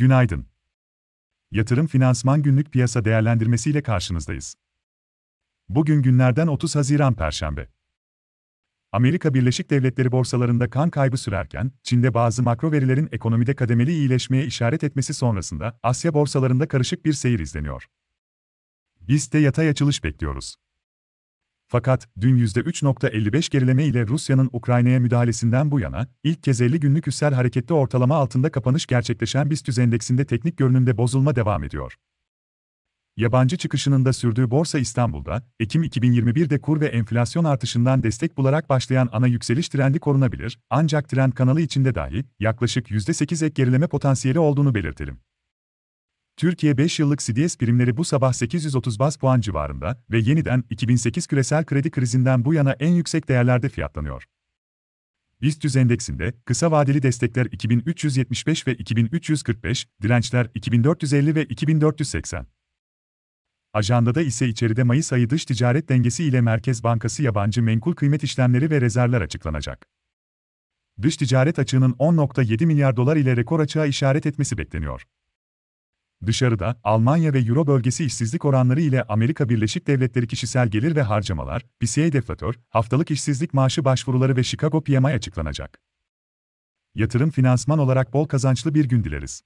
Günaydın. Yatırım Finansman Günlük Piyasa Değerlendirmesi ile karşınızdayız. Bugün günlerden 30 Haziran Perşembe. Amerika Birleşik Devletleri borsalarında kan kaybı sürerken, Çin'de bazı makro verilerin ekonomide kademeli iyileşmeye işaret etmesi sonrasında Asya borsalarında karışık bir seyir izleniyor. Biz de yatay açılış bekliyoruz. Fakat dün %3.55 gerileme ile Rusya'nın Ukrayna'ya müdahalesinden bu yana, ilk kez 50 günlük üstsel hareketli ortalama altında kapanış gerçekleşen BIST endeksinde teknik görünümde bozulma devam ediyor. Yabancı çıkışının da sürdüğü Borsa İstanbul'da, Ekim 2021'de kur ve enflasyon artışından destek bularak başlayan ana yükseliş trendi korunabilir, ancak trend kanalı içinde dahi yaklaşık %8 ek gerileme potansiyeli olduğunu belirtelim. Türkiye 5 yıllık CDS primleri bu sabah 830 baz puan civarında ve yeniden 2008 küresel kredi krizinden bu yana en yüksek değerlerde fiyatlanıyor. BIST 100 endeksinde kısa vadeli destekler 2375 ve 2345, dirençler 2450 ve 2480. Ajandada ise içeride Mayıs ayı dış ticaret dengesi ile Merkez Bankası yabancı menkul kıymet işlemleri ve rezervler açıklanacak. Dış ticaret açığının 10.7 milyar dolar ile rekor açığa işaret etmesi bekleniyor. Dışarıda, Almanya ve Euro bölgesi işsizlik oranları ile Amerika Birleşik Devletleri kişisel gelir ve harcamalar, PCE deflatör, haftalık işsizlik maaşı başvuruları ve Chicago PMI açıklanacak. Yatırım finansman olarak bol kazançlı bir gün dileriz.